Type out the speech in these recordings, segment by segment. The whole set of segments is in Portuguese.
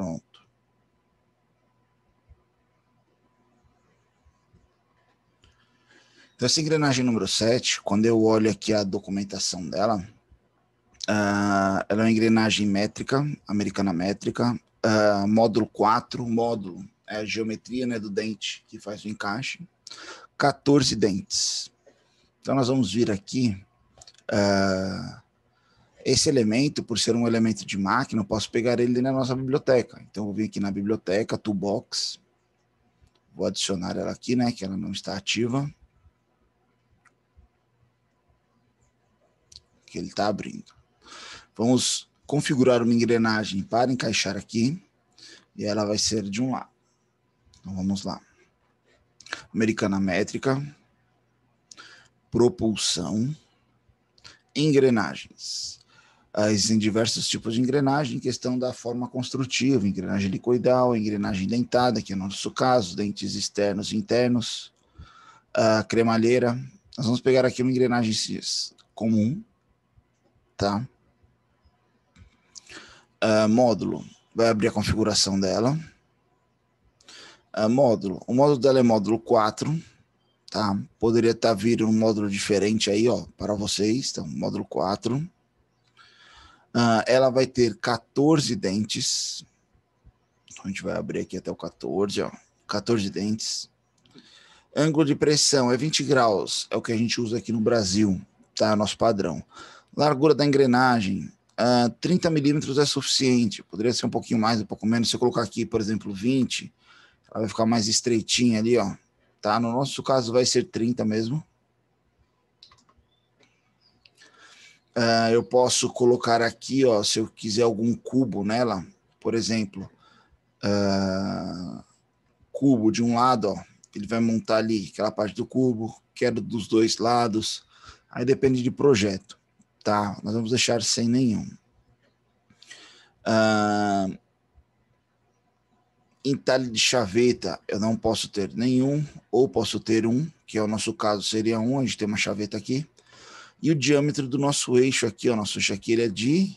pronto. Então, essa engrenagem número 7, quando eu olho aqui a documentação dela, uh, ela é uma engrenagem métrica, americana métrica, uh, módulo 4, módulo, é a geometria né, do dente que faz o encaixe, 14 dentes. Então, nós vamos vir aqui uh, esse elemento, por ser um elemento de máquina, eu posso pegar ele na nossa biblioteca. Então, eu vou vir aqui na biblioteca, toolbox, vou adicionar ela aqui, né, que ela não está ativa. Que ele está abrindo. Vamos configurar uma engrenagem para encaixar aqui, e ela vai ser de um lado. Então, vamos lá. Americana métrica, propulsão, engrenagens. Existem em diversos tipos de engrenagem, em questão da forma construtiva, engrenagem helicoidal, engrenagem dentada, que é o nosso caso, dentes externos e internos, a cremalheira. Nós vamos pegar aqui uma engrenagem comum, tá? Uh, módulo, vai abrir a configuração dela. Uh, módulo, o módulo dela é módulo 4, tá? Poderia estar tá vir um módulo diferente aí, ó, para vocês, então, módulo 4. Uh, ela vai ter 14 dentes. Então, a gente vai abrir aqui até o 14, ó. 14 dentes. Ângulo de pressão é 20 graus, é o que a gente usa aqui no Brasil, tá? É nosso padrão. Largura da engrenagem, uh, ah, 30 milímetros é suficiente. Poderia ser um pouquinho mais, um pouco menos. Se eu colocar aqui, por exemplo, 20, ela vai ficar mais estreitinha ali, ó. Tá? No nosso caso vai ser 30 mesmo. Uh, eu posso colocar aqui, ó, se eu quiser algum cubo nela, por exemplo, uh, cubo de um lado, ó, ele vai montar ali aquela parte do cubo, quero dos dois lados, aí depende de projeto, tá? Nós vamos deixar sem nenhum. Uh, entalhe de chaveta, eu não posso ter nenhum, ou posso ter um, que é o nosso caso seria um, a gente tem uma chaveta aqui. E o diâmetro do nosso eixo aqui, ó, nosso eixo aqui, ele é de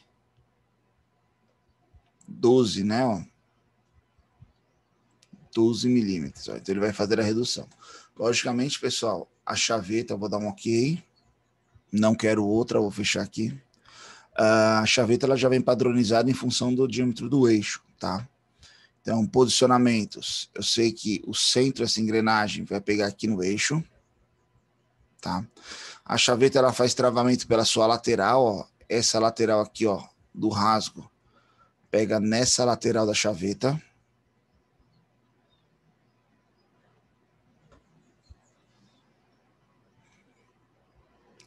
12, né? Ó. 12 milímetros. Ó. Então, ele vai fazer a redução. Logicamente, pessoal, a chaveta, eu vou dar um ok. Não quero outra, vou fechar aqui. Ah, a chaveta ela já vem padronizada em função do diâmetro do eixo, tá? Então, posicionamentos. Eu sei que o centro essa engrenagem vai pegar aqui no eixo, tá? Tá? A chaveta ela faz travamento pela sua lateral, ó, essa lateral aqui, ó, do rasgo. Pega nessa lateral da chaveta.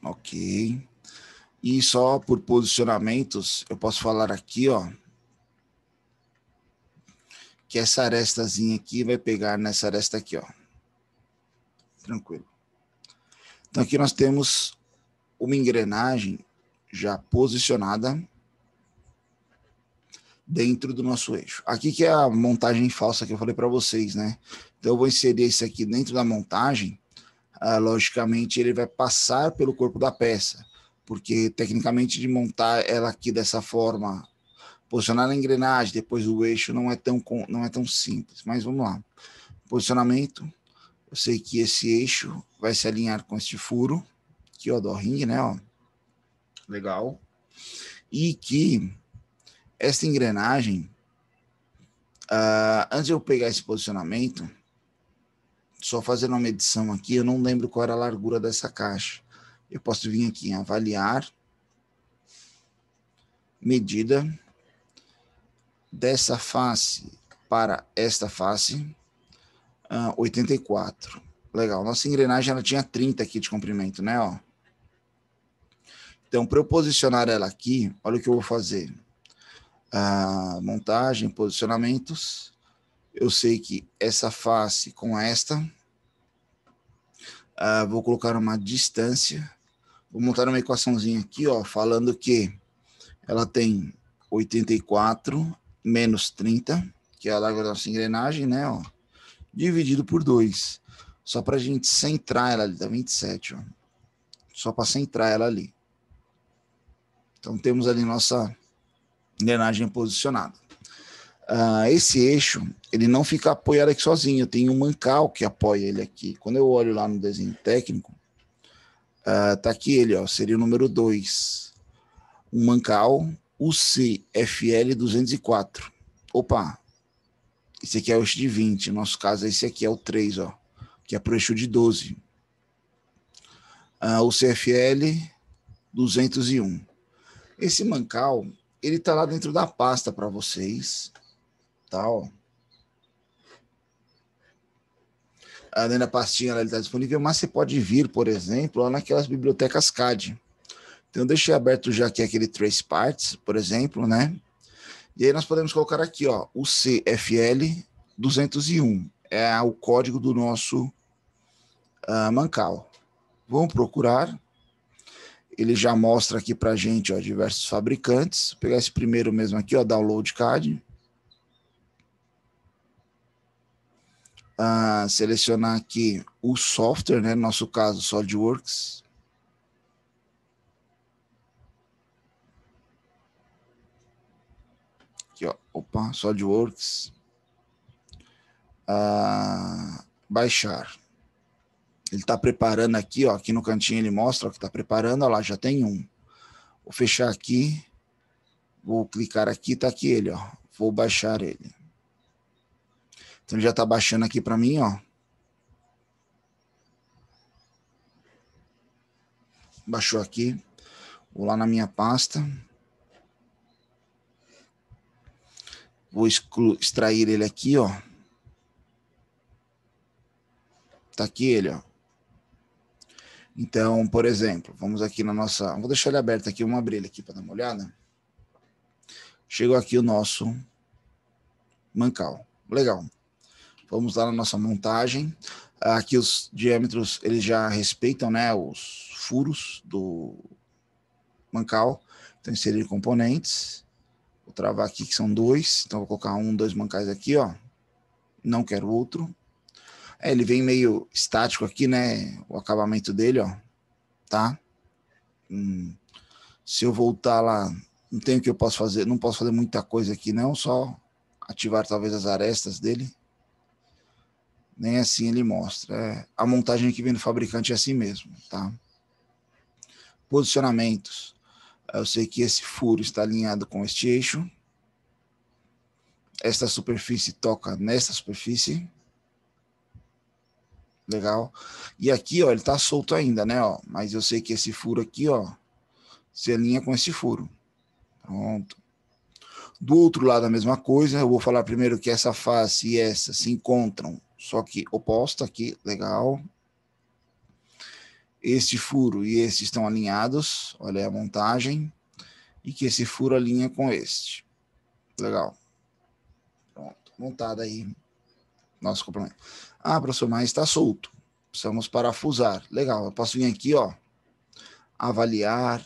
Ok. E só por posicionamentos, eu posso falar aqui, ó, que essa arestazinha aqui vai pegar nessa aresta aqui, ó. Tranquilo. Então aqui nós temos uma engrenagem já posicionada dentro do nosso eixo. Aqui que é a montagem falsa que eu falei para vocês, né? Então eu vou inserir esse aqui dentro da montagem. Ah, logicamente ele vai passar pelo corpo da peça, porque tecnicamente de montar ela aqui dessa forma, posicionar na engrenagem, depois o eixo não é tão não é tão simples. Mas vamos lá. Posicionamento eu sei que esse eixo vai se alinhar com este furo, que é o do ring, né, ó. Legal. E que esta engrenagem, uh, antes de eu pegar esse posicionamento, só fazendo uma medição aqui, eu não lembro qual era a largura dessa caixa. Eu posso vir aqui em avaliar, medida dessa face para esta face, Uh, ah, 84. Legal. Nossa engrenagem ela tinha 30 aqui de comprimento, né? Ó. Então, para eu posicionar ela aqui, olha o que eu vou fazer. Uh, montagem, posicionamentos. Eu sei que essa face com esta. Uh, vou colocar uma distância. Vou montar uma equaçãozinha aqui, ó, falando que ela tem 84 menos 30, que é a larga da nossa engrenagem, né? Ó dividido por 2. Só para a gente centrar ela ali, dá tá 27, ó. Só para centrar ela ali. Então temos ali nossa engrenagem posicionada. Ah, esse eixo, ele não fica apoiado aqui sozinho, tem um mancal que apoia ele aqui. Quando eu olho lá no desenho técnico, ah, tá aqui ele, ó, seria o número 2. Um mancal UCFL 204. Opa, esse aqui é o eixo de 20. No nosso caso, esse aqui é o 3, ó, que é para ah, o eixo de 12. o CFL 201. Esse mancal, ele tá lá dentro da pasta para vocês. Tá, ó. Ah, dentro da pastinha ela está disponível, mas você pode vir, por exemplo, lá naquelas bibliotecas CAD. Então, eu deixei aberto já aqui é aquele Trace Parts, por exemplo, né? E aí nós podemos colocar aqui, ó, o CFL 201. É o código do nosso uh, Mancal. Vamos procurar. Ele já mostra aqui para gente, ó, diversos fabricantes. Vou pegar esse primeiro mesmo aqui, ó, Download CAD. Uh, ah, selecionar aqui o software, né? No nosso caso, SolidWorks. opa, SolidWorks, ah, baixar. Ele está preparando aqui, ó, aqui no cantinho ele mostra o que está preparando, ó lá, já tem um. Vou fechar aqui, vou clicar aqui, está aqui ele, ó. Vou baixar ele. Então ele já está baixando aqui para mim, ó. Baixou aqui. Vou lá na minha pasta. Vou extrair ele aqui, ó. Tá aqui ele, ó. Então, por exemplo, vamos aqui na nossa. Vou deixar ele aberto aqui, vamos abrir ele aqui para dar uma olhada. Chegou aqui o nosso mancal. Legal. Vamos lá na nossa montagem. Aqui os diâmetros eles já respeitam né, os furos do mancal. Então, inserir componentes. Vou travar aqui que são dois. Então, vou colocar um, dois mancais aqui, ó. Não quero outro. É, ele vem meio estático aqui, né? O acabamento dele, ó. Tá? Hum. se eu voltar lá, não tem o que eu posso fazer. Não posso fazer muita coisa aqui, não. Só ativar talvez as arestas dele. Nem assim ele mostra. É, a montagem que vem do fabricante é assim mesmo, tá? Posicionamentos. Eu sei que esse furo está alinhado com este eixo. Esta superfície toca nesta superfície. Legal. E aqui, ó, ele está solto ainda, né? Ó, mas eu sei que esse furo aqui, ó, se alinha com esse furo. Pronto. Do outro lado, a mesma coisa. Eu vou falar primeiro que essa face e essa se encontram, só que oposta aqui. Legal este furo e este estão alinhados, olha a montagem, e que esse furo alinha com este. Legal. Pronto, montado aí nosso complemento. Ah, professor, mas está solto. Precisamos parafusar. Legal, eu posso vir aqui, ó, avaliar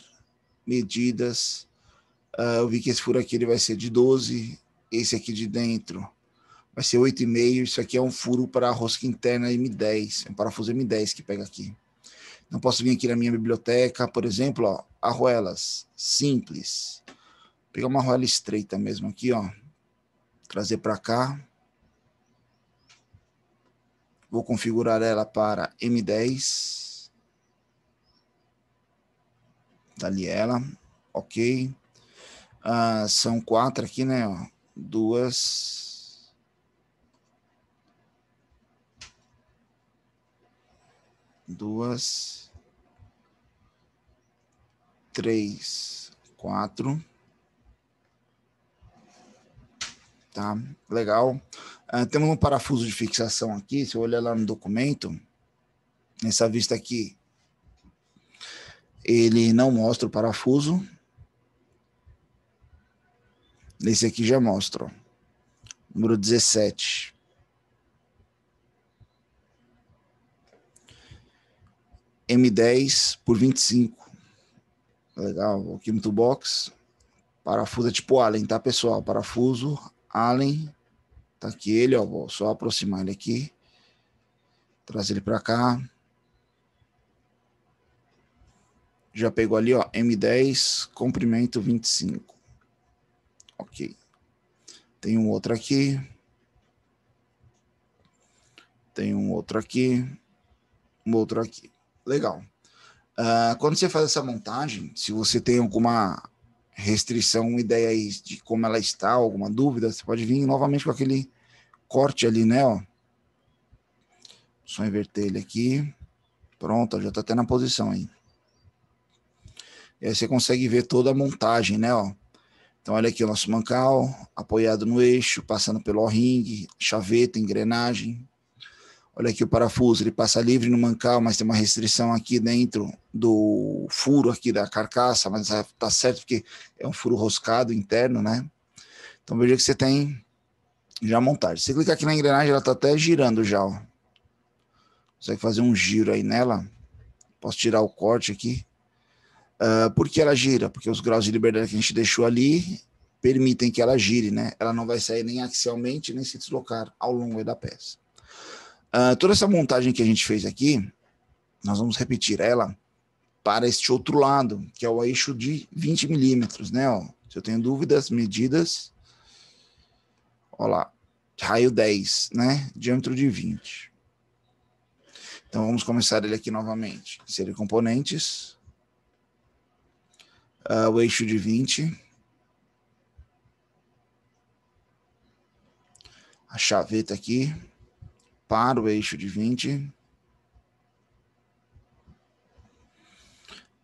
medidas. Uh, eu vi que esse furo aqui ele vai ser de 12, esse aqui de dentro vai ser 8,5. Isso aqui é um furo para a rosca interna M10, é um parafuso M10 que pega aqui. Não posso vir aqui na minha biblioteca, por exemplo, ó, arruelas simples. Vou pegar uma arruela estreita mesmo aqui, ó. Trazer para cá. Vou configurar ela para M10. Tá ali ela. Ok. Ah, são quatro aqui, né? Ó. Duas. duas, três, quatro. Tá, legal. Uh, temos um parafuso de fixação aqui. Se eu olhar lá no documento, nessa vista aqui, ele não mostra o parafuso. Nesse aqui já mostra. Número 17. M10 por 25. Legal, aqui no toolbox. Parafuso é tipo Allen, tá, pessoal? Parafuso, Allen. Tá aqui ele, ó. Vou só aproximar ele aqui. Trazer ele para cá. Já pegou ali, ó. M10, comprimento 25. Ok. Tem um outro aqui. Tem um outro aqui. Um outro aqui. Legal. Ah, quando você faz essa montagem, se você tem alguma restrição, uma ideia aí de como ela está, alguma dúvida, você pode vir novamente com aquele corte ali, né? Ó. Só inverter ele aqui. Pronto, já está até na posição aí. E aí você consegue ver toda a montagem, né? Ó. Então olha aqui o nosso mancal, apoiado no eixo, passando pelo ring, chaveta, engrenagem, olha aqui o parafuso, ele passa livre no mancal, mas tem uma restrição aqui dentro do furo aqui da carcaça, mas tá, tá certo porque é um furo roscado interno, né? Então veja que você tem já montagem. Você clicar aqui na engrenagem, ela tá até girando já, ó. Consegue fazer um giro aí nela. Posso tirar o corte aqui. Uh, por que ela gira? Porque os graus de liberdade que a gente deixou ali permitem que ela gire, né? Ela não vai sair nem axialmente, nem se deslocar ao longo da peça. Uh, toda essa montagem que a gente fez aqui, nós vamos repetir ela para este outro lado, que é o eixo de 20 milímetros, né? Ó, se eu tenho dúvidas, medidas. Olha lá, raio 10, né? Diâmetro de 20. Então vamos começar ele aqui novamente. Inserir componentes. Uh, o eixo de 20. A chaveta aqui para o eixo de 20. Uh,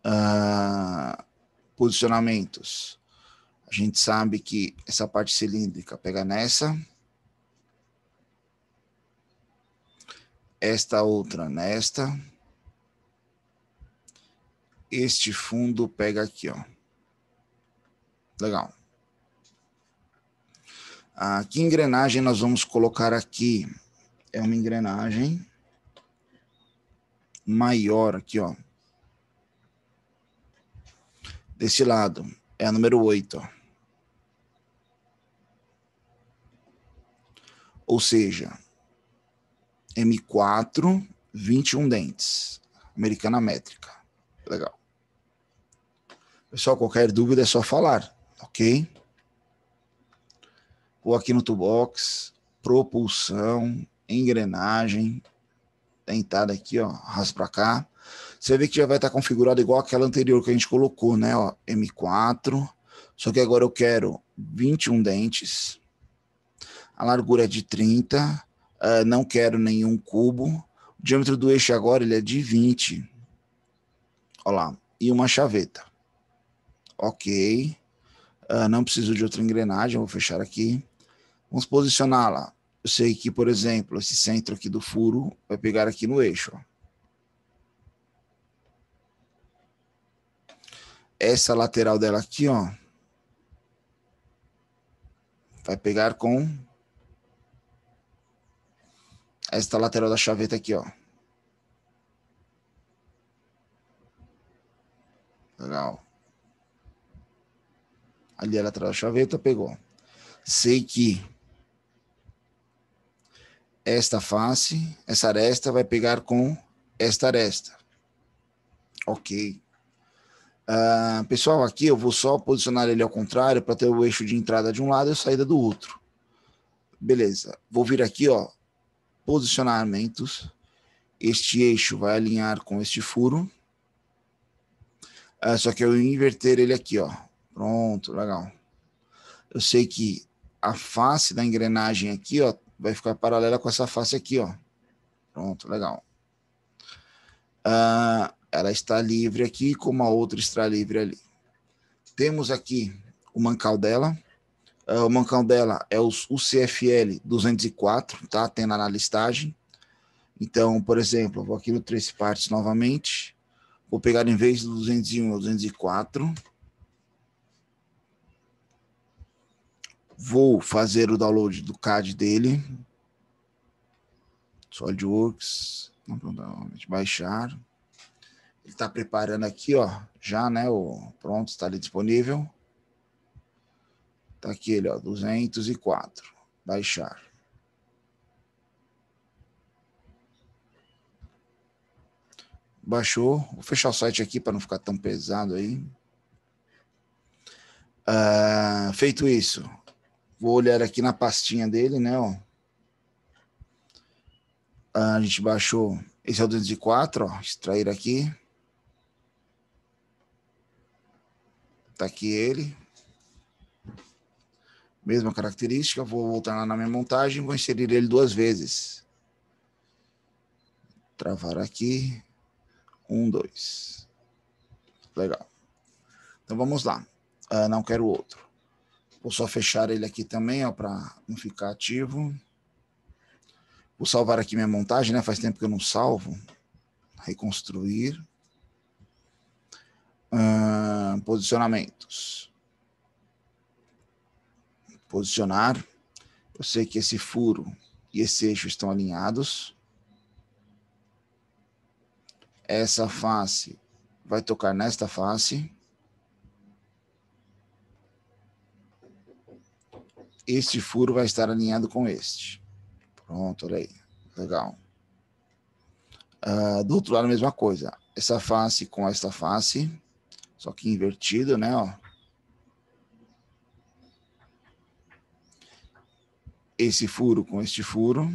ah, posicionamentos. A gente sabe que essa parte cilíndrica pega nessa. Esta outra nesta. Este fundo pega aqui, ó. Legal. Uh, que engrenagem nós vamos colocar aqui? é uma engrenagem maior aqui, ó. Desse lado é a número 8, ó. Ou seja, M4, 21 dentes. Americana métrica. Legal. Pessoal, qualquer dúvida é só falar, ok? Vou aqui no toolbox, propulsão, engrenagem, dentada aqui, ó, raspa para cá. Você vê que já vai estar tá configurado igual aquela anterior que a gente colocou, né? Ó, M4. Só que agora eu quero 21 dentes. A largura é de 30. Uh, é, não quero nenhum cubo. O diâmetro do eixo agora ele é de 20. Olha lá. E uma chaveta. Ok. Uh, não preciso de outra engrenagem. Vou fechar aqui. Vamos posicioná-la eu sei que, por exemplo, esse centro aqui do furo vai pegar aqui no eixo. Ó. Essa lateral dela aqui, ó, vai pegar com esta lateral da chaveta aqui, ó. Legal. Ali a lateral da chaveta pegou. Sei que esta face, essa aresta vai pegar com esta aresta. Ok. Uh, pessoal, aqui eu vou só posicionar ele ao contrário para ter o eixo de entrada de um lado e saída do outro. Beleza. Vou vir aqui, ó, posicionamentos. Este eixo vai alinhar com este furo. Uh, só que eu inverter ele aqui, ó. Pronto, legal. Eu sei que a face da engrenagem aqui, ó, vai ficar paralela com essa face aqui, ó. Pronto, legal. Ah, ela está livre aqui, como a outra está livre ali. Temos aqui o mancal dela. Ah, o mancal dela é o CFL 204, tá? Tem lá na listagem. Então, por exemplo, vou aqui no três partes novamente. Vou pegar em vez do 201 ao 204. Vou fazer o download do CAD dele. SolidWorks. Baixar. Ele está preparando aqui, ó. Já, né? O, pronto, está ali disponível. Está aqui ele, ó. 204. Baixar. baixou. Vou fechar o site aqui para não ficar tão pesado aí. Uh, feito isso, Vou olhar aqui na pastinha dele, né? Ó. Ah, a gente baixou. Esse é o 204, ó. Extrair aqui. Tá aqui ele. Mesma característica. Vou voltar lá na minha montagem. Vou inserir ele duas vezes. Travar aqui. Um, dois. Legal. Então vamos lá. Ah, não quero outro. Vou só fechar ele aqui também, ó, para não ficar ativo. Vou salvar aqui minha montagem, né? Faz tempo que eu não salvo. Reconstruir. Uh, posicionamentos. Posicionar. Eu sei que esse furo e esse eixo estão alinhados. Essa face vai tocar nesta face. este furo vai estar alinhado com este. Pronto, olha aí. Legal. Uh, do outro lado, a mesma coisa. Essa face com esta face, só que invertido, né? Ó. Esse furo com este furo.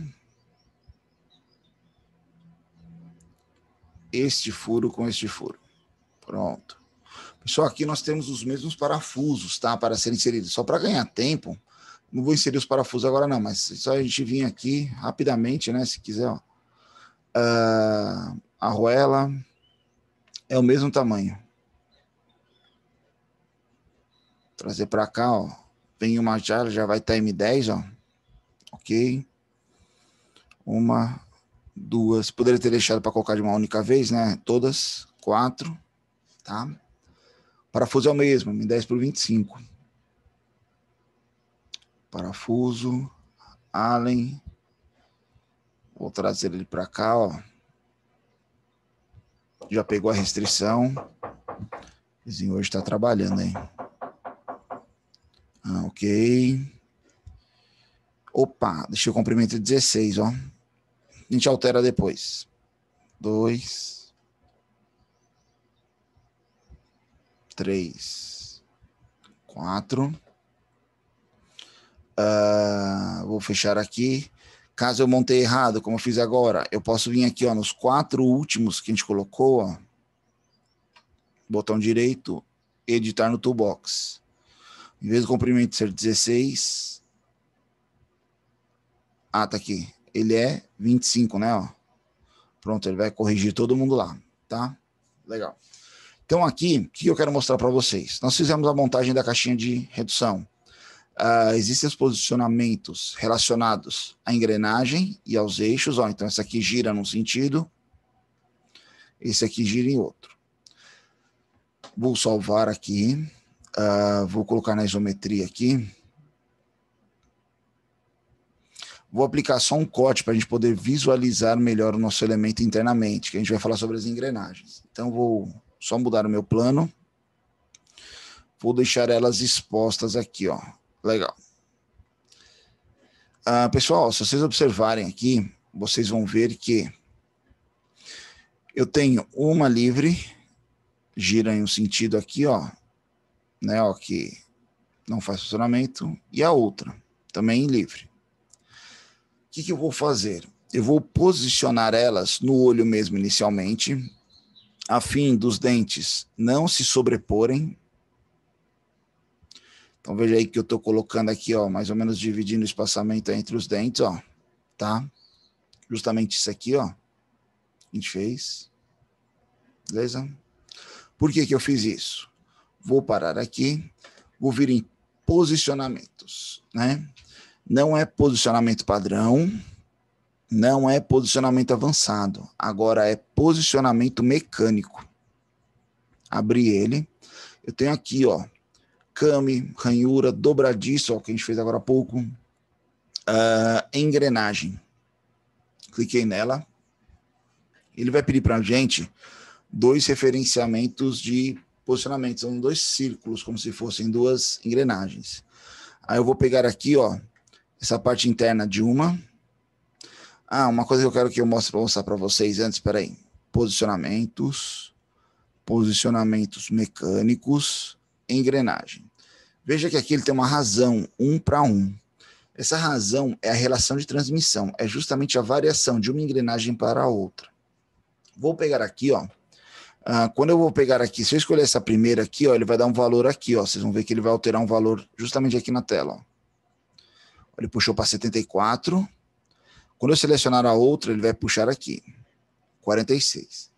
Este furo com este furo. Pronto. Pessoal, aqui nós temos os mesmos parafusos, tá? Para serem inseridos. Só para ganhar tempo, não vou inserir os parafusos agora, não, mas só a gente vir aqui rapidamente, né? Se quiser, ó. Uh, ah, a arruela é o mesmo tamanho. Trazer para cá, ó. Vem uma jarra, já vai estar tá M10, ó. Ok. Uma, duas. Poderia ter deixado para colocar de uma única vez, né? Todas, quatro, tá? O parafuso é o mesmo, M10 por 25 parafuso, allen. Vou trazer ele para cá, ó. Já pegou a restrição. O vizinho hoje está trabalhando, hein? Ah, ok. Opa, deixa eu comprimento 16, ó. A gente altera depois. 2. 3. 4. Uh, vou fechar aqui. Caso eu montei errado, como eu fiz agora, eu posso vir aqui ó, nos quatro últimos que a gente colocou, ó, botão direito, editar no toolbox. Em vez do comprimento ser 16. Ah, tá aqui. Ele é 25, né? Ó. Pronto, ele vai corrigir todo mundo lá, tá? Legal. Então aqui, o que eu quero mostrar para vocês? Nós fizemos a montagem da caixinha de redução. Uh, existem os posicionamentos relacionados à engrenagem e aos eixos. Ó, então, esse aqui gira num sentido, esse aqui gira em outro. Vou salvar aqui, uh, vou colocar na isometria aqui. Vou aplicar só um corte para a gente poder visualizar melhor o nosso elemento internamente, que a gente vai falar sobre as engrenagens. Então, vou só mudar o meu plano. Vou deixar elas expostas aqui, ó Legal. Ah, pessoal, se vocês observarem aqui, vocês vão ver que eu tenho uma livre, gira em um sentido aqui, ó, né, ó, que não faz funcionamento, e a outra, também livre. O que, que eu vou fazer? Eu vou posicionar elas no olho mesmo inicialmente, a fim dos dentes não se sobreporem, então veja aí que eu estou colocando aqui, ó, mais ou menos dividindo o espaçamento entre os dentes, ó, tá? Justamente isso aqui, ó, a gente fez, beleza? Por que que eu fiz isso? Vou parar aqui, vou vir em posicionamentos, né? Não é posicionamento padrão, não é posicionamento avançado, agora é posicionamento mecânico. Abri ele, eu tenho aqui, ó, Came, ranhura, dobradiço, ó, que a gente fez agora há pouco. Uh, engrenagem. Cliquei nela. Ele vai pedir para a gente dois referenciamentos de posicionamento. São dois círculos, como se fossem duas engrenagens. Aí eu vou pegar aqui, ó, essa parte interna de uma. Ah, uma coisa que eu quero que eu mostre mostrar para vocês antes, peraí. Posicionamentos, posicionamentos mecânicos engrenagem. Veja que aqui ele tem uma razão, um para um. Essa razão é a relação de transmissão, é justamente a variação de uma engrenagem para a outra. Vou pegar aqui, ó. Ah, quando eu vou pegar aqui, se eu escolher essa primeira aqui, ó, ele vai dar um valor aqui, ó. Vocês vão ver que ele vai alterar um valor justamente aqui na tela. Ó. Ele puxou para 74. Quando eu selecionar a outra, ele vai puxar aqui, 46.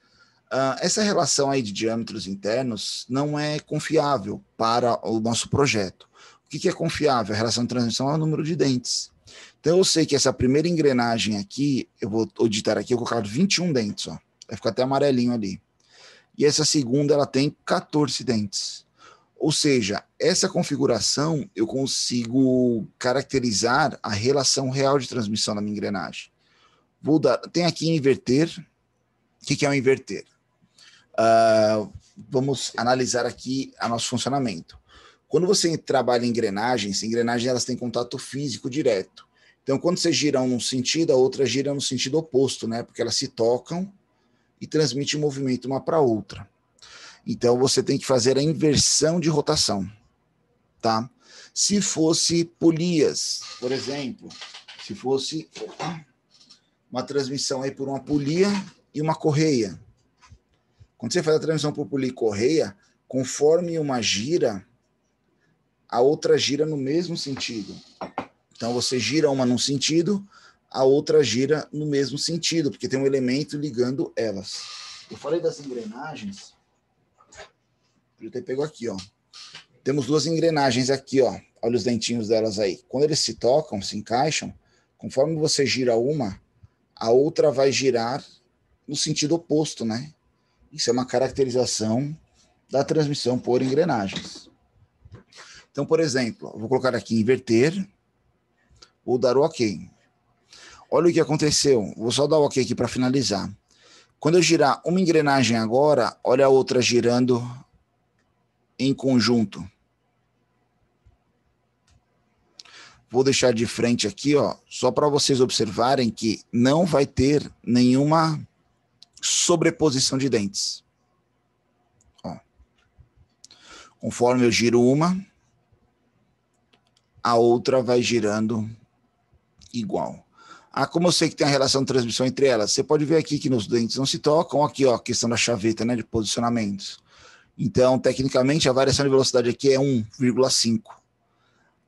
Ah, essa relação aí de diâmetros internos não é confiável para o nosso projeto. O que, que é confiável? A relação de transmissão é o número de dentes. Então eu sei que essa primeira engrenagem aqui, eu vou editar aqui, eu vou colocar 21 dentes, ó. Vai ficar até amarelinho ali. E essa segunda, ela tem 14 dentes. Ou seja, essa configuração eu consigo caracterizar a relação real de transmissão da minha engrenagem. Vou dar, tem aqui inverter. O que, que é o um inverter? Uh, vamos analisar aqui o nosso funcionamento. Quando você trabalha em engrenagens, engrenagens elas têm contato físico direto. Então, quando você gira um num sentido, a outra gira no sentido oposto, né? Porque elas se tocam e transmitem movimento uma para outra. Então, você tem que fazer a inversão de rotação, tá? Se fosse polias, por exemplo, se fosse uma transmissão aí por uma polia e uma correia, quando você faz a transmissão por correia, conforme uma gira, a outra gira no mesmo sentido. Então você gira uma num sentido, a outra gira no mesmo sentido, porque tem um elemento ligando elas. Eu falei das engrenagens. Eu até pegou aqui, ó. Temos duas engrenagens aqui, ó. Olha os dentinhos delas aí. Quando eles se tocam, se encaixam, conforme você gira uma, a outra vai girar no sentido oposto, né? Isso é uma caracterização da transmissão por engrenagens. Então, por exemplo, vou colocar aqui inverter, vou dar o OK. Olha o que aconteceu. Vou só dar o OK aqui para finalizar. Quando eu girar uma engrenagem agora, olha a outra girando em conjunto. Vou deixar de frente aqui, ó, só para vocês observarem que não vai ter nenhuma sobreposição de dentes. Ó. Conforme eu giro uma, a outra vai girando igual. Ah, como eu sei que tem a relação de transmissão entre elas? Você pode ver aqui que nos dentes não se tocam. Aqui, ó, questão da chaveta, né, de posicionamentos. Então, tecnicamente, a variação de velocidade aqui é 1,5.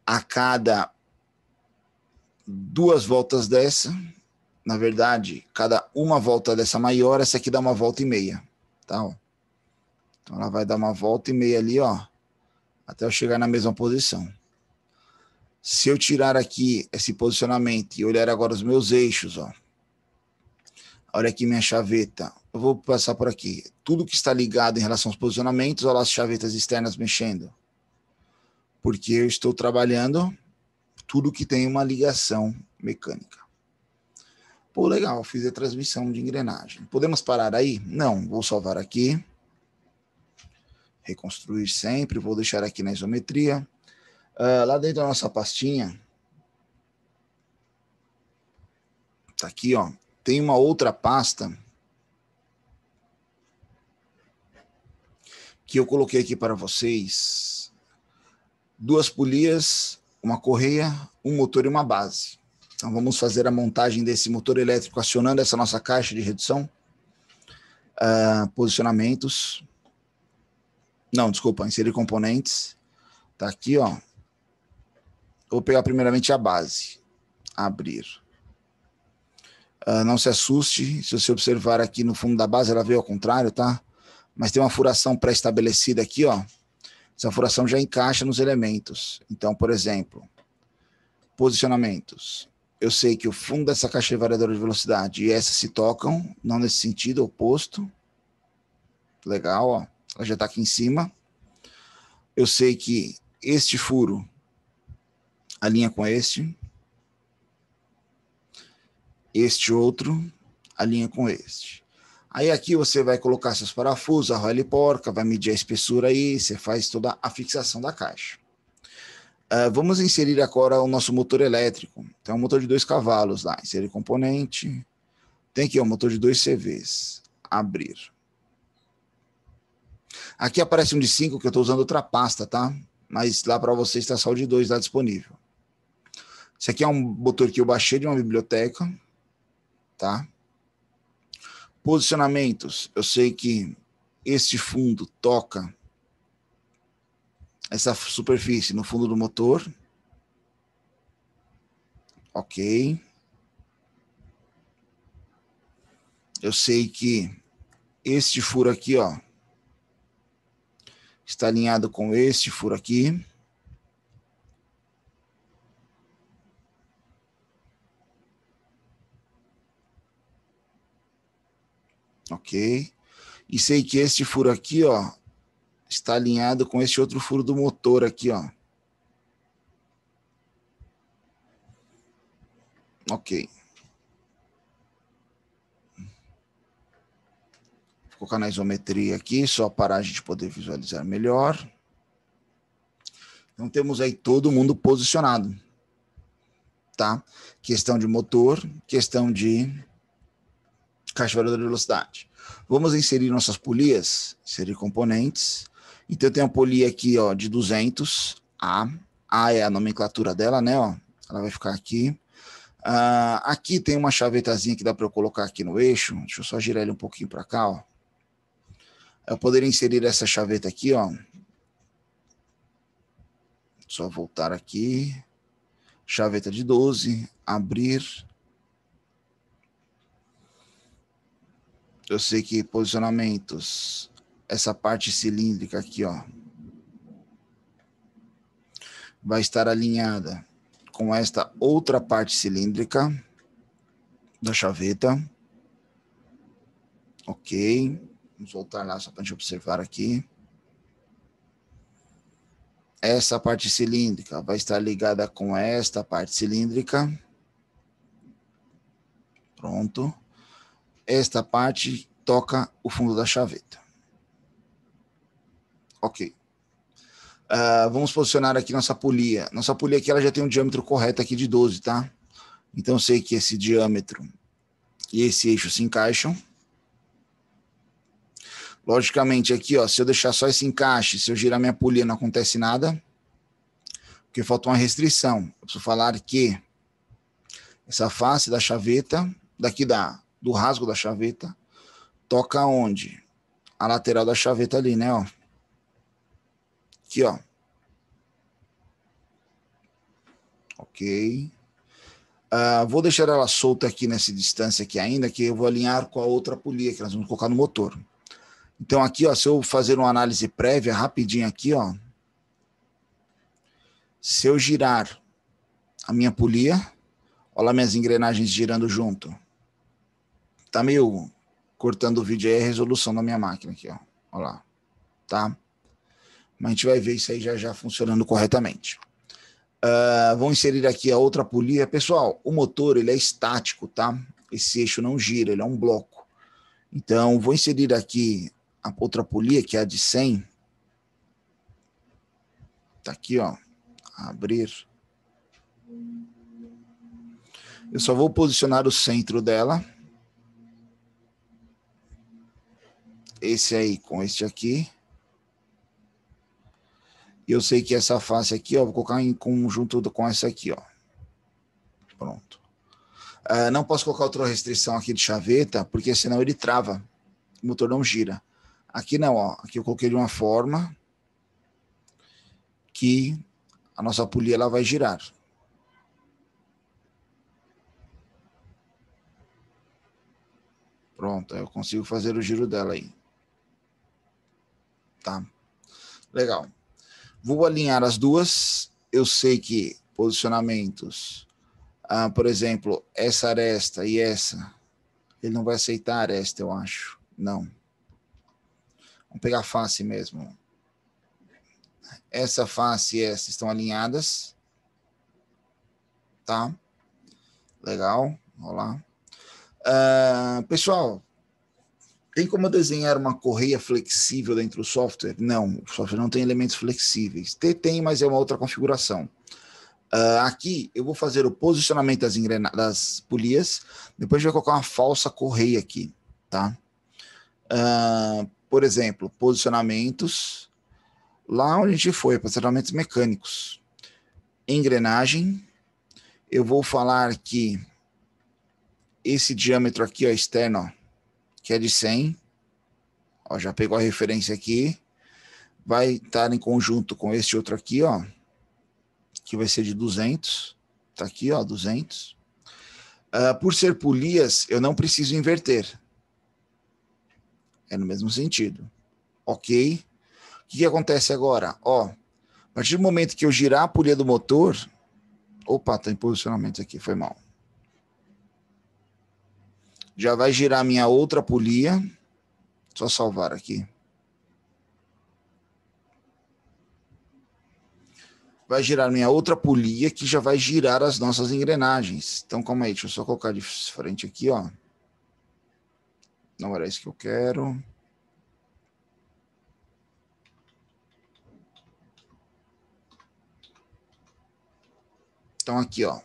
A cada duas voltas dessa, na verdade, cada uma volta dessa maior, essa aqui dá uma volta e meia, tá? Ó. Então ela vai dar uma volta e meia ali, ó, até eu chegar na mesma posição. Se eu tirar aqui esse posicionamento e olhar agora os meus eixos, ó. Olha aqui minha chaveta. Eu vou passar por aqui. Tudo que está ligado em relação aos posicionamentos, olha as chavetas externas mexendo. Porque eu estou trabalhando tudo que tem uma ligação mecânica. Pô, legal, fiz a transmissão de engrenagem. Podemos parar aí? Não, vou salvar aqui. Reconstruir sempre, vou deixar aqui na isometria. Uh, lá dentro da nossa pastinha, tá aqui, ó. Tem uma outra pasta que eu coloquei aqui para vocês. Duas polias, uma correia, um motor e uma base. Então vamos fazer a montagem desse motor elétrico acionando essa nossa caixa de redução. Uh, posicionamentos. Não, desculpa, inserir componentes. Tá aqui, ó. Vou pegar primeiramente a base. Abrir. Uh, não se assuste, se você observar aqui no fundo da base, ela veio ao contrário, tá? Mas tem uma furação pré-estabelecida aqui, ó. Essa furação já encaixa nos elementos. Então, por exemplo, posicionamentos eu sei que o fundo dessa caixa é variadora de velocidade e essa se tocam, não nesse sentido, oposto. Legal, ó. Ela já está aqui em cima. Eu sei que este furo alinha com este. Este outro alinha com este. Aí aqui você vai colocar seus parafusos, a porca, vai medir a espessura aí, você faz toda a fixação da caixa. Uh, vamos inserir agora o nosso motor elétrico. Então, um motor de dois cavalos lá. Inserir componente. Tem aqui o um motor de dois CVs. Abrir. Aqui aparece um de 5, que eu estou usando outra pasta, tá? Mas lá para você está só o de 2 lá disponível. Esse aqui é um motor que eu baixei de uma biblioteca, tá? Posicionamentos. Eu sei que este fundo toca essa superfície no fundo do motor. Ok. Eu sei que este furo aqui, ó, está alinhado com este furo aqui. Ok. E sei que este furo aqui, ó, está alinhado com esse outro furo do motor aqui, ó. Ok. Vou colocar na isometria aqui, só para a gente poder visualizar melhor. Então temos aí todo mundo posicionado. Tá? Questão de motor, questão de caixa de velocidade. Vamos inserir nossas polias, inserir componentes. Então eu tenho a polia aqui, ó, de 200, A. A é a nomenclatura dela, né, ó. Ela vai ficar aqui. Uh, aqui tem uma chavetazinha que dá para eu colocar aqui no eixo. Deixa eu só girar ele um pouquinho para cá, ó. Eu poderia inserir essa chaveta aqui, ó. Só voltar aqui. Chaveta de 12, abrir. Eu sei que posicionamentos essa parte cilíndrica aqui, ó, vai estar alinhada com esta outra parte cilíndrica da chaveta. Ok. Vamos voltar lá só para a gente observar aqui. Essa parte cilíndrica vai estar ligada com esta parte cilíndrica. Pronto. Esta parte toca o fundo da chaveta. Ok. Uh, vamos posicionar aqui nossa polia. Nossa polia aqui ela já tem um diâmetro correto aqui de 12, tá? Então eu sei que esse diâmetro e esse eixo se encaixam. Logicamente aqui, ó, se eu deixar só esse encaixe, se eu girar minha polia não acontece nada, porque falta uma restrição. Eu preciso falar que essa face da chaveta, daqui da, do rasgo da chaveta, toca onde? A lateral da chaveta ali, né, ó Aqui, ó. Ok. Uh, vou deixar ela solta aqui nessa distância aqui ainda, que eu vou alinhar com a outra polia que nós vamos colocar no motor. Então aqui, ó, se eu fazer uma análise prévia rapidinho aqui, ó. Se eu girar a minha polia, olha lá minhas engrenagens girando junto. Tá meio cortando o vídeo aí a resolução da minha máquina aqui, ó. Olha lá. Tá? Mas a gente vai ver isso aí já já funcionando corretamente. Uh, ah, vou inserir aqui a outra polia. Pessoal, o motor ele é estático, tá? Esse eixo não gira, ele é um bloco. Então, vou inserir aqui a outra polia, que é a de 100. Tá aqui, ó. Abrir. Eu só vou posicionar o centro dela. Esse aí com este aqui eu sei que essa face aqui, ó, vou colocar em conjunto com essa aqui, ó. Pronto. Uh, não posso colocar outra restrição aqui de chaveta, porque senão ele trava, o motor não gira. Aqui não, ó, aqui eu coloquei de uma forma que a nossa polia ela vai girar. Pronto, eu consigo fazer o giro dela aí. Tá. Legal. Vou alinhar as duas. Eu sei que posicionamentos, ah, por exemplo, essa aresta e essa, ele não vai aceitar a aresta, eu acho. Não. Vamos pegar a face mesmo. Essa face e essa estão alinhadas. Tá? Legal. Olá. lá. Uh, pessoal, tem como desenhar uma correia flexível dentro do software? Não, o software não tem elementos flexíveis. tem, mas é uma outra configuração. Uh, aqui eu vou fazer o posicionamento das, das polias, depois a gente vai colocar uma falsa correia aqui, tá? Uh, por exemplo, posicionamentos, lá onde a gente foi, posicionamentos mecânicos. Engrenagem, eu vou falar que esse diâmetro aqui, ó, externo, ó, que é de 100. Ó, já pegou a referência aqui. Vai estar em conjunto com este outro aqui, ó, que vai ser de 200. Tá aqui, ó, 200. Uh, ah, por ser polias, eu não preciso inverter. É no mesmo sentido. Ok? O que, que acontece agora? Ó, a partir do momento que eu girar a polia do motor. Opa, tem tá posicionamento aqui, foi mal. Já vai girar minha outra polia. Só salvar aqui. Vai girar minha outra polia que já vai girar as nossas engrenagens. Então, calma aí, deixa eu só colocar de frente aqui, ó. Não era isso que eu quero. Então, aqui, ó.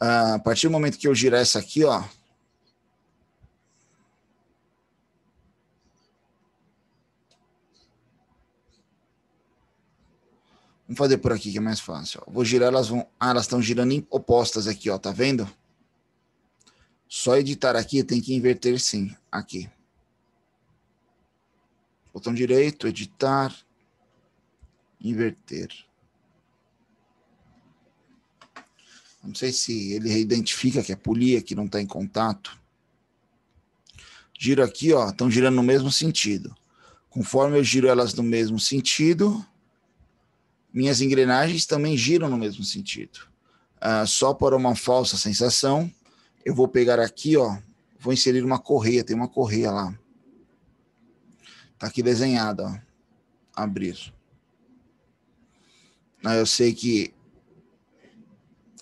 Ah, a partir do momento que eu girar essa aqui, ó, Vamos fazer por aqui que é mais fácil. Ó. Vou girar, elas vão. Ah, elas estão girando em opostas aqui, ó. Tá vendo? Só editar aqui tem que inverter sim. Aqui. Botão direito, editar, inverter. Não sei se ele reidentifica que é polia, que não está em contato. Giro aqui, ó, estão girando no mesmo sentido. Conforme eu giro elas no mesmo sentido, minhas engrenagens também giram no mesmo sentido. Ah, só para uma falsa sensação, eu vou pegar aqui, ó, vou inserir uma correia, tem uma correia lá. Tá aqui desenhada, ó. Abrir. Ah, eu sei que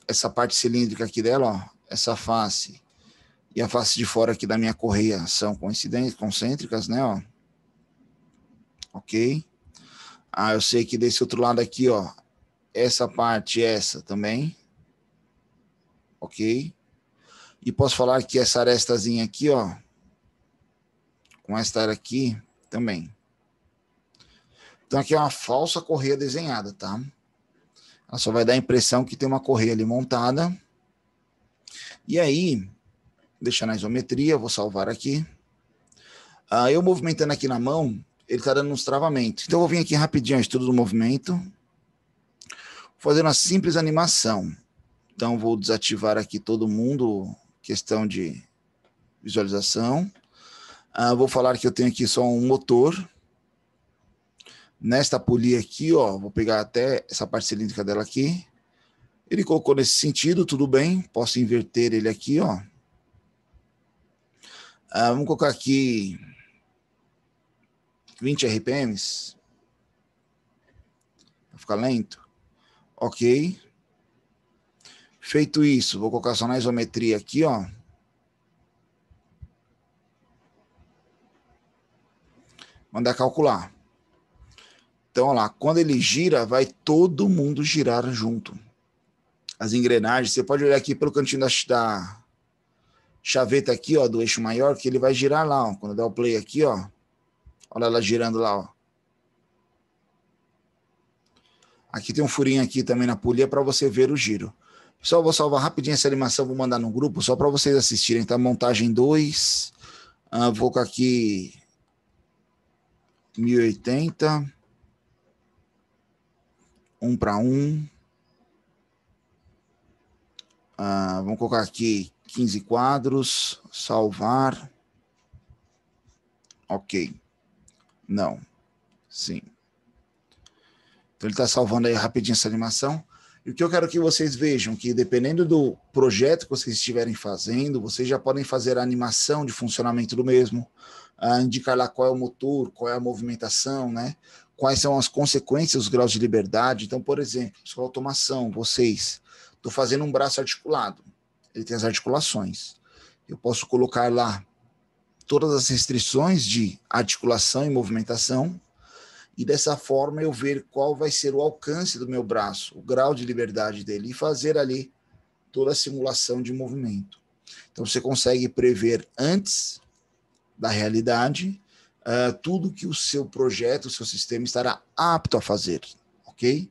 essa parte cilíndrica aqui dela, ó, essa face e a face de fora aqui da minha correia são coincidentes, concêntricas, né, ó. Ok? Ah, eu sei que desse outro lado aqui, ó, essa parte essa também. Ok? E posso falar que essa arestazinha aqui, ó, com esta área aqui também. Então aqui é uma falsa correia desenhada, tá? Ela só vai dar a impressão que tem uma correia ali montada. E aí, deixar na isometria, vou salvar aqui. Ah, eu movimentando aqui na mão, ele está dando uns travamentos. Então, eu vou vir aqui rapidinho, estudo do movimento. fazendo uma simples animação. Então, vou desativar aqui todo mundo, questão de visualização. Ah, vou falar que eu tenho aqui só um motor nesta polia aqui, ó, vou pegar até essa parte cilíndrica dela aqui. Ele colocou nesse sentido, tudo bem, posso inverter ele aqui, ó. Ah, vamos colocar aqui 20 RPMs. Vai ficar lento. Ok. Feito isso, vou colocar só na isometria aqui, ó. Mandar calcular. Então, olha lá, quando ele gira, vai todo mundo girar junto. As engrenagens, você pode olhar aqui pelo cantinho da, da chaveta aqui, ó, do eixo maior, que ele vai girar lá, ó. Quando dá o play aqui, ó. Olha ela girando lá, ó. Aqui tem um furinho aqui também na polia para você ver o giro. Pessoal, vou salvar rapidinho essa animação, vou mandar no grupo só para vocês assistirem, tá? Montagem 2. Uh, ah, vou com aqui 1080 um para um. Ah, vamos colocar aqui 15 quadros, salvar. Ok. Não. Sim. Então ele está salvando aí rapidinho essa animação. E o que eu quero que vocês vejam, que dependendo do projeto que vocês estiverem fazendo, vocês já podem fazer a animação de funcionamento do mesmo, ah, indicar lá qual é o motor, qual é a movimentação, né? quais são as consequências dos graus de liberdade. Então, por exemplo, sua automação, vocês, estou fazendo um braço articulado, ele tem as articulações. Eu posso colocar lá todas as restrições de articulação e movimentação, e dessa forma eu ver qual vai ser o alcance do meu braço, o grau de liberdade dele, e fazer ali toda a simulação de movimento. Então você consegue prever antes da realidade uh, tudo que o seu projeto, o seu sistema estará apto a fazer, ok?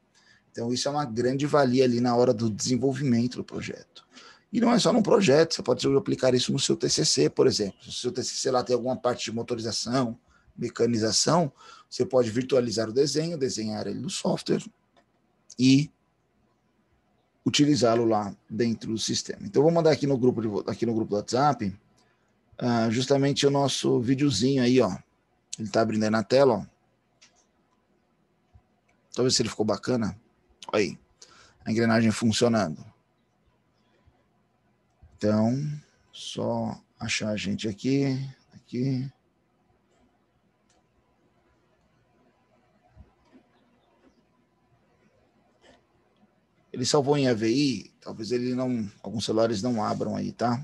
Então, isso é uma grande valia ali na hora do desenvolvimento do projeto. E não é só num projeto, você pode aplicar isso no seu TCC, por exemplo. Se o seu TCC lá tem alguma parte de motorização, mecanização, você pode virtualizar o desenho, desenhar ele no software e utilizá-lo lá dentro do sistema. Então, vou mandar aqui no grupo, de, aqui no grupo do WhatsApp uh, justamente o nosso videozinho aí, ó, ele tá abrindo aí na tela, ó. Talvez se ele ficou bacana. Olha aí. A engrenagem funcionando. Então, só achar a gente aqui. Aqui. Ele salvou em AVI, talvez ele não, alguns celulares não abram aí, tá?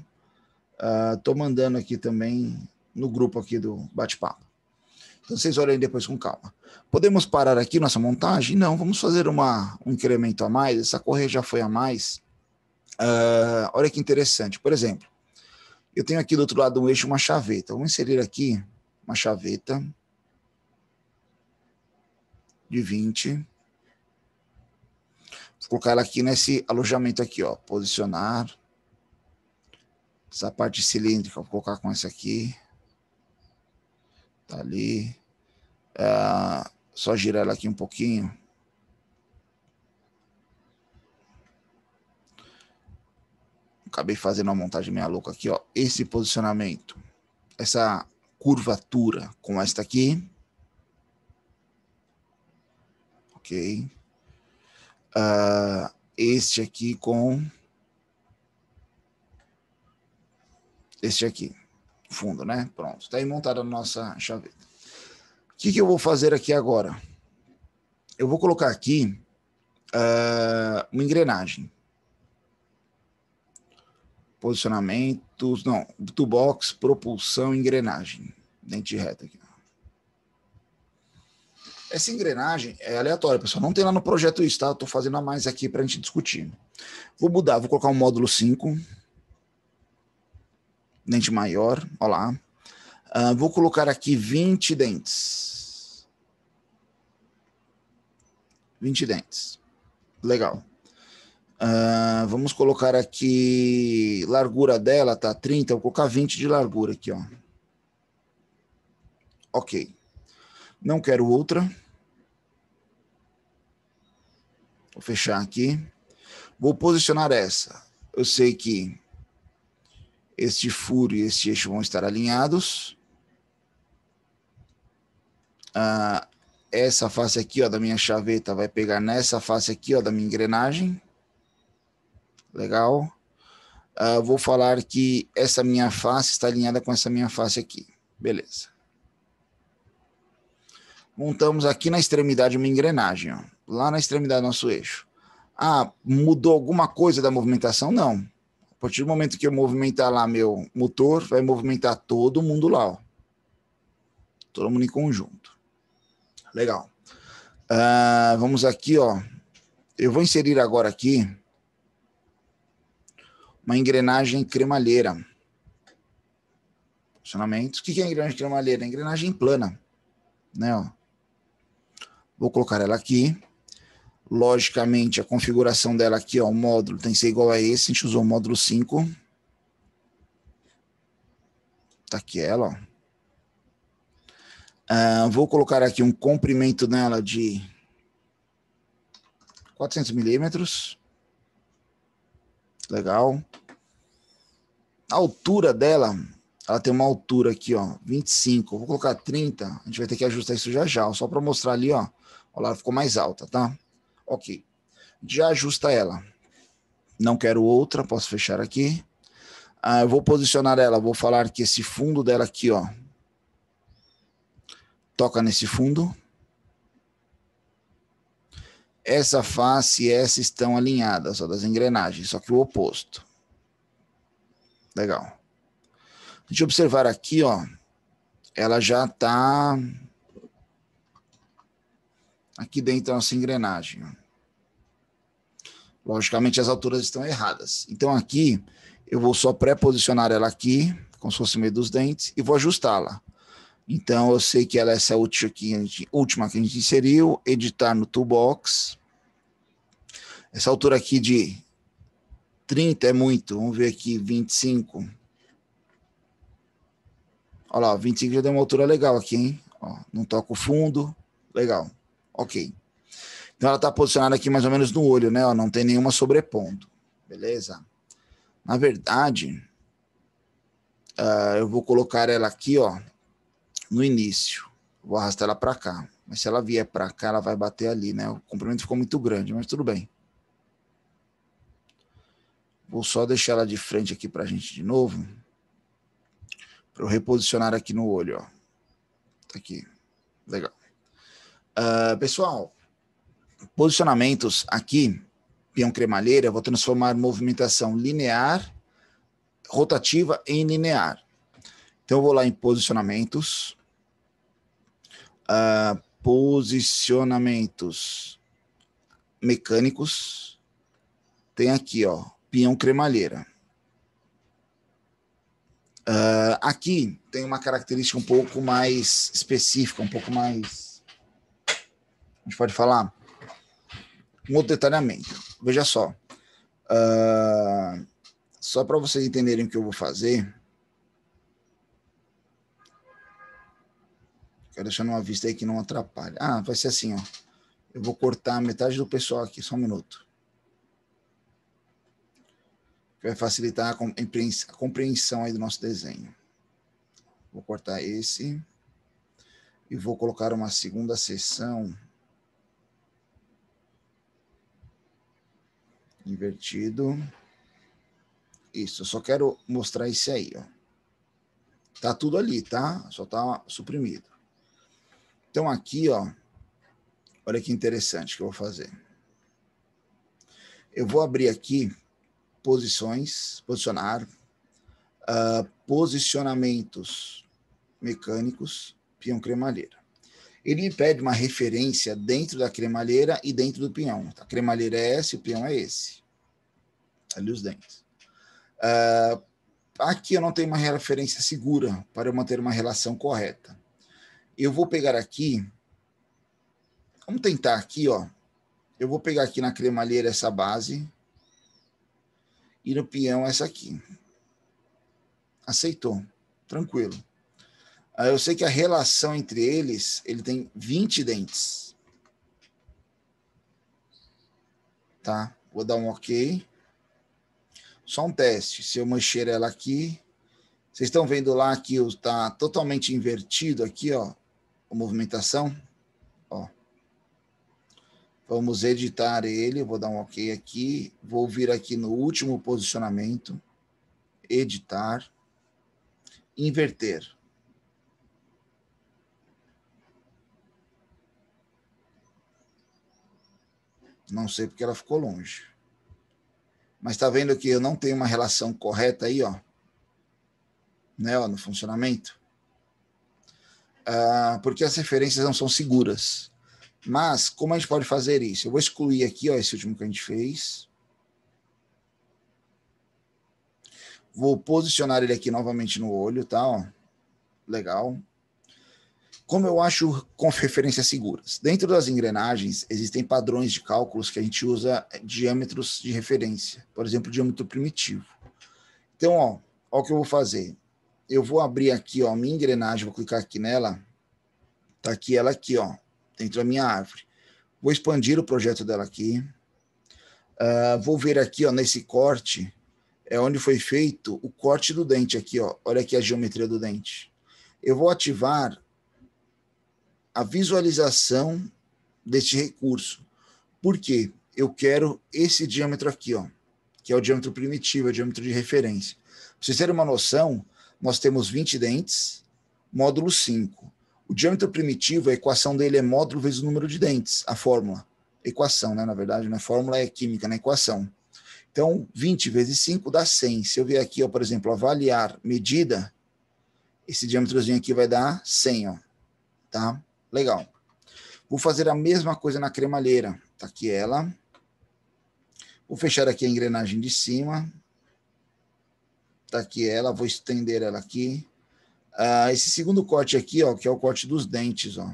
Estou ah, mandando aqui também no grupo aqui do bate-papo vocês olhem depois com calma. Podemos parar aqui nossa montagem? Não, vamos fazer uma, um incremento a mais. Essa correia já foi a mais. Uh, olha que interessante. Por exemplo, eu tenho aqui do outro lado do eixo uma chaveta. Vamos inserir aqui uma chaveta de 20. Vou colocar ela aqui nesse alojamento aqui, ó. Posicionar. Essa parte cilíndrica, vou colocar com essa aqui. Tá ali. É, só girar ela aqui um pouquinho. Acabei fazendo uma montagem meia louca aqui, ó. Esse posicionamento, essa curvatura com esta aqui. Ok. Uh, este aqui com este aqui, fundo, né? Pronto, está aí montada a nossa chaveta que, que eu vou fazer aqui agora? Eu vou colocar aqui uh, uma engrenagem. Posicionamentos, não, toolbox, propulsão, engrenagem. Dente reto aqui. Essa engrenagem é aleatória, pessoal. Não tem lá no projeto isso, tá? Eu tô fazendo a mais aqui para a gente discutir. Vou mudar, vou colocar um módulo 5. Dente maior, olha lá. Uh, vou colocar aqui 20 dentes. 20 dentes. Legal. Uh, vamos colocar aqui, largura dela tá 30, vou colocar 20 de largura aqui, ó. Ok. Não quero outra. Vou fechar aqui. Vou posicionar essa. Eu sei que este furo e este eixo vão estar alinhados. Uh, essa face aqui ó, da minha chaveta vai pegar nessa face aqui ó, da minha engrenagem. Legal. Uh, vou falar que essa minha face está alinhada com essa minha face aqui. Beleza. Montamos aqui na extremidade uma engrenagem, ó, lá na extremidade do nosso eixo. Ah, mudou alguma coisa da movimentação? Não. A partir do momento que eu movimentar lá meu motor, vai movimentar todo mundo lá. Ó. Todo mundo em conjunto. Legal. Uh, vamos aqui, ó. Eu vou inserir agora aqui uma engrenagem cremalheira. Funcionamento. O que é engrenagem cremalheira? É engrenagem plana. Né, ó. Vou colocar ela aqui. Logicamente, a configuração dela aqui, ó, o módulo tem que ser igual a esse. A gente usou o módulo 5. Tá aqui ela, ó. Uh, vou colocar aqui um comprimento nela de 400 milímetros. Legal. A altura dela, ela tem uma altura aqui, ó, 25. Vou colocar 30. A gente vai ter que ajustar isso já já, só para mostrar ali, ó. Olha, lá, ficou mais alta, tá? Ok. Já ajusta ela. Não quero outra, posso fechar aqui. Ah, eu vou posicionar ela, vou falar que esse fundo dela aqui, ó, Toca nesse fundo. Essa face e essa estão alinhadas, só das engrenagens, só que o oposto. Legal. Deixa eu observar aqui, ó. Ela já está aqui dentro da nossa engrenagem. Logicamente, as alturas estão erradas. Então, aqui, eu vou só pré-posicionar ela aqui, como se fosse meio dos dentes, e vou ajustá-la. Então eu sei que ela é essa última que a gente, última que a gente inseriu, editar no toolbox. Essa altura aqui de 30 é muito, vamos ver aqui 25. Olha lá, 25 já deu uma altura legal aqui, hein? Ó, não toca o fundo, legal, ok. Então ela está posicionada aqui mais ou menos no olho, né? Ó, não tem nenhuma sobrepondo, beleza? Na verdade, uh, eu vou colocar ela aqui, ó, no início. Vou arrastar ela para cá. Mas se ela vier para cá, ela vai bater ali, né? O comprimento ficou muito grande, mas tudo bem. Vou só deixar ela de frente aqui para a gente de novo. Para eu reposicionar aqui no olho, ó. Tá aqui. Legal. Uh, pessoal, posicionamentos aqui, peão cremalheira, vou transformar movimentação linear, rotativa em linear. Então, eu vou lá em posicionamentos uh, posicionamentos mecânicos, tem aqui, ó, pinhão cremalheira. Uh, aqui tem uma característica um pouco mais específica, um pouco mais. A gente pode falar? Um outro detalhamento. Veja só. Uh, só para vocês entenderem o que eu vou fazer, Quero deixar uma vista aí que não atrapalhe. Ah, vai ser assim, ó. Eu vou cortar metade do pessoal aqui, só um minuto. vai facilitar a compreensão aí do nosso desenho. Vou cortar esse. E vou colocar uma segunda seção. Invertido. Isso, eu só quero mostrar esse aí, ó. Tá tudo ali, tá? Só tá suprimido. Então aqui, ó, olha que interessante que eu vou fazer. Eu vou abrir aqui posições, posicionar, uh, posicionamentos mecânicos, pinhão cremalheira. Ele me pede uma referência dentro da cremalheira e dentro do pinhão. A cremalheira é essa, o pinhão é esse. Ali os dentes. Uh, aqui eu não tenho uma referência segura para eu manter uma relação correta. Eu vou pegar aqui. Vamos tentar aqui, ó. Eu vou pegar aqui na cremalheira essa base. E no peão essa aqui. Aceitou. Tranquilo. Ah, eu sei que a relação entre eles, ele tem 20 dentes. Tá? Vou dar um ok. Só um teste. Se eu mancher ela aqui, vocês estão vendo lá que está totalmente invertido aqui, ó movimentação. Ó. Vamos editar ele, vou dar um OK aqui, vou vir aqui no último posicionamento, editar, inverter. Não sei porque ela ficou longe. Mas está vendo que eu não tenho uma relação correta aí, ó. Né, ó, no funcionamento. Ah, porque as referências não são seguras. Mas como a gente pode fazer isso? Eu vou excluir aqui ó, esse último que a gente fez. Vou posicionar ele aqui novamente no olho, tá? Ó. Legal. Como eu acho com referências seguras? Dentro das engrenagens, existem padrões de cálculos que a gente usa diâmetros de referência. Por exemplo, diâmetro primitivo. Então, ó, ó o que eu vou fazer eu vou abrir aqui, ó, minha engrenagem, vou clicar aqui nela. Tá aqui ela aqui, ó, dentro da minha árvore. Vou expandir o projeto dela aqui. Uh, vou ver aqui, ó, nesse corte, é onde foi feito o corte do dente aqui, ó. Olha aqui a geometria do dente. Eu vou ativar a visualização deste recurso. Por quê? Eu quero esse diâmetro aqui, ó, que é o diâmetro primitivo, é o diâmetro de referência. Para vocês terem uma noção, nós temos 20 dentes, módulo 5. O diâmetro primitivo, a equação dele é módulo vezes o número de dentes, a fórmula. Equação, né? Na verdade, não é fórmula, é química, na né, equação. Então, 20 vezes 5 dá 100. Se eu vier aqui, ó, por exemplo, avaliar medida, esse diâmetrozinho aqui vai dar 100, ó. Tá? Legal. Vou fazer a mesma coisa na cremalheira. Tá aqui ela. Vou fechar aqui a engrenagem de cima. Tá aqui ela, vou estender ela aqui. Ah, esse segundo corte aqui, ó, que é o corte dos dentes, ó.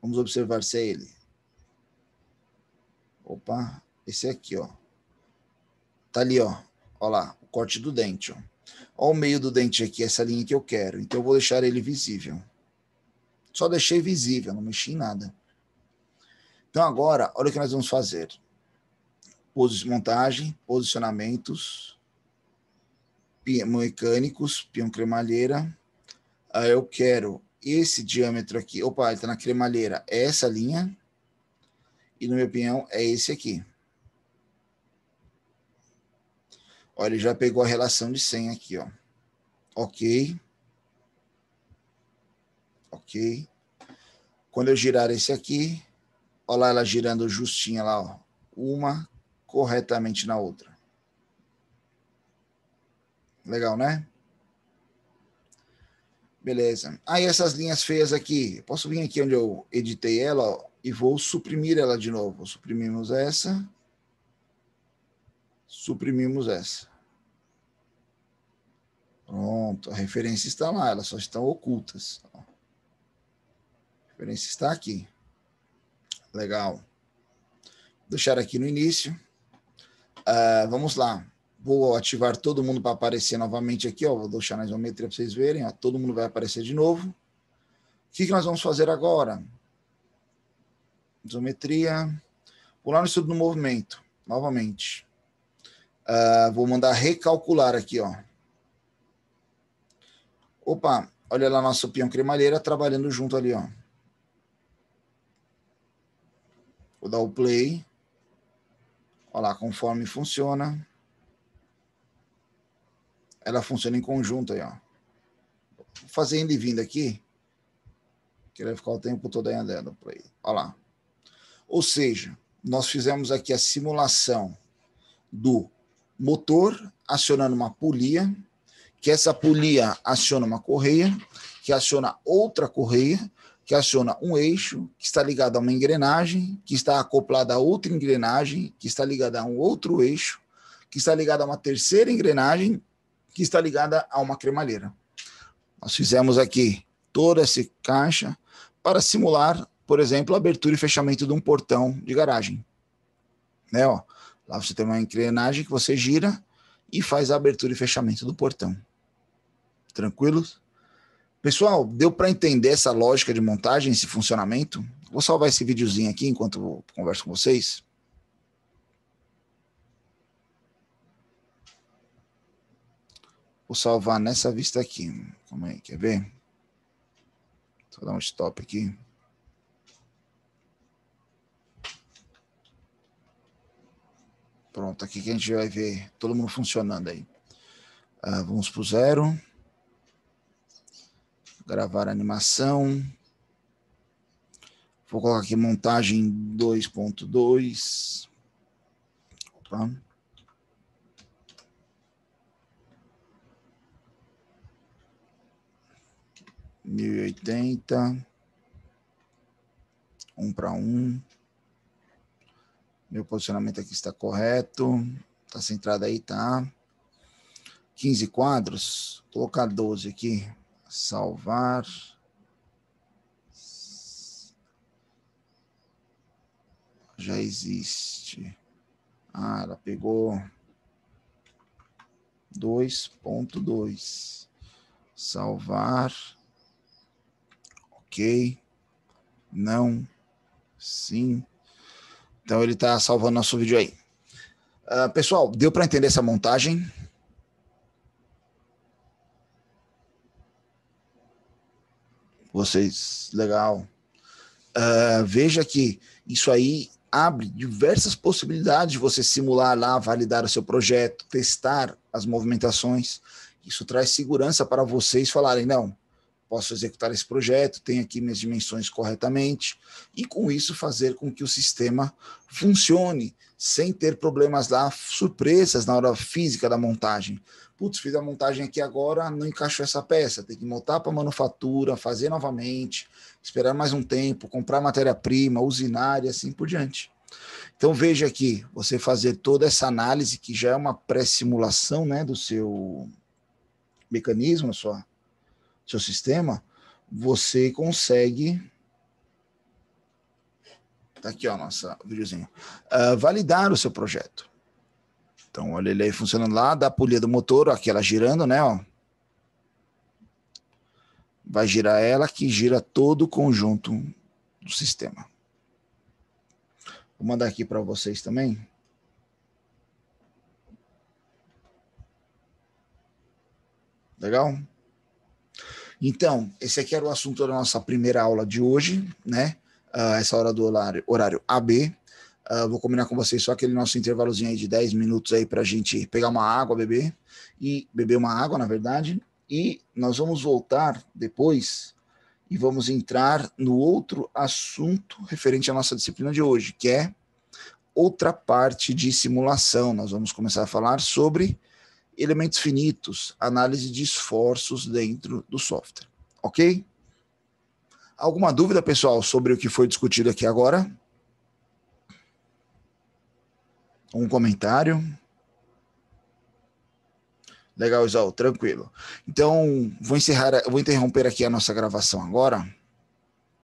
Vamos observar se é ele. Opa, esse aqui, ó. Tá ali, ó. Ó lá, o corte do dente, ó. Ó o meio do dente aqui, essa linha que eu quero. Então eu vou deixar ele visível. Só deixei visível, não mexi em nada. Então agora, olha o que nós vamos fazer. Pos montagem, posicionamentos, mecânicos, pinhão cremalheira. Aí eu quero esse diâmetro aqui. Opa, ele tá na cremalheira. É essa linha. E no meu pinhão é esse aqui. Olha, ele já pegou a relação de 100 aqui, ó. Ok. Ok. Quando eu girar esse aqui, olha lá ela girando justinha lá, ó. Uma corretamente na outra. Legal, né? Beleza. Aí ah, essas linhas feias aqui, eu posso vir aqui onde eu editei ela ó, e vou suprimir ela de novo. Suprimimos essa. Suprimimos essa. Pronto, a referência está lá, elas só estão ocultas. A referência está aqui. Legal. Vou deixar aqui no início. Uh, vamos lá. Vou ativar todo mundo para aparecer novamente aqui, ó. Vou deixar na isometria para vocês verem, ó. Todo mundo vai aparecer de novo. O que, que nós vamos fazer agora? Isometria. Vou Pular no estudo do movimento, novamente. Uh, vou mandar recalcular aqui, ó. Opa, olha lá nosso peão cremalheira trabalhando junto ali, ó. Vou dar o play. Olha lá, conforme funciona ela funciona em conjunto aí, ó. Vou fazer e vindo aqui, que ele vai ficar o tempo todo aí andando por aí. Olha lá. Ou seja, nós fizemos aqui a simulação do motor acionando uma polia, que essa polia aciona uma correia, que aciona outra correia, que aciona um eixo, que está ligado a uma engrenagem, que está acoplada a outra engrenagem, que está ligada a um outro eixo, que está ligada a uma terceira engrenagem que está ligada a uma cremalheira. Nós fizemos aqui toda essa caixa para simular, por exemplo, a abertura e fechamento de um portão de garagem. Né, ó, lá você tem uma engrenagem que você gira e faz a abertura e fechamento do portão. Tranquilos? Pessoal, deu para entender essa lógica de montagem, esse funcionamento? Vou salvar esse videozinho aqui enquanto converso com vocês. salvar nessa vista aqui. Como é? Quer ver? Vou dar um stop aqui. Pronto, aqui que a gente vai ver todo mundo funcionando aí. Ah, vamos para o zero. Gravar animação. Vou colocar aqui montagem 2.2. Opa. 1080, um para Um. Meu posicionamento aqui está correto. Está centrado aí, tá? 15 quadros. Vou colocar 12 aqui. Salvar. Já existe. Ah, ela pegou 2.2. Salvar ok, não, sim. Então ele está salvando nosso vídeo aí. Uh, pessoal, deu para entender essa montagem? Vocês, legal. Uh, veja que isso aí abre diversas possibilidades de você simular lá, validar o seu projeto, testar as movimentações. Isso traz segurança para vocês falarem, não, posso executar esse projeto, tenho aqui minhas dimensões corretamente, e com isso fazer com que o sistema funcione sem ter problemas lá, surpresas na hora física da montagem. Putz, fiz a montagem aqui agora, não encaixou essa peça, tem que montar para manufatura, fazer novamente, esperar mais um tempo, comprar matéria-prima, usinar e assim por diante. Então veja aqui, você fazer toda essa análise que já é uma pré-simulação, né, do seu mecanismo, sua seu sistema, você consegue. Tá aqui, ó, nossa videozinho. Uh, validar o seu projeto. Então, olha ele aí funcionando lá, dá a polia do motor, aquela aqui ela girando, né, ó. Vai girar ela que gira todo o conjunto do sistema. Vou mandar aqui para vocês também. Legal? Então, esse aqui era o assunto da nossa primeira aula de hoje, né? Uh, essa hora do horário, horário AB. Uh, ah, vou combinar com vocês só aquele nosso intervalozinho aí de 10 minutos aí para a gente pegar uma água, beber, e beber uma água, na verdade. E nós vamos voltar depois e vamos entrar no outro assunto referente à nossa disciplina de hoje, que é outra parte de simulação. Nós vamos começar a falar sobre elementos finitos, análise de esforços dentro do software. Ok? Alguma dúvida, pessoal, sobre o que foi discutido aqui agora? Um comentário? Legal, Isol, tranquilo. Então, vou encerrar, vou interromper aqui a nossa gravação agora.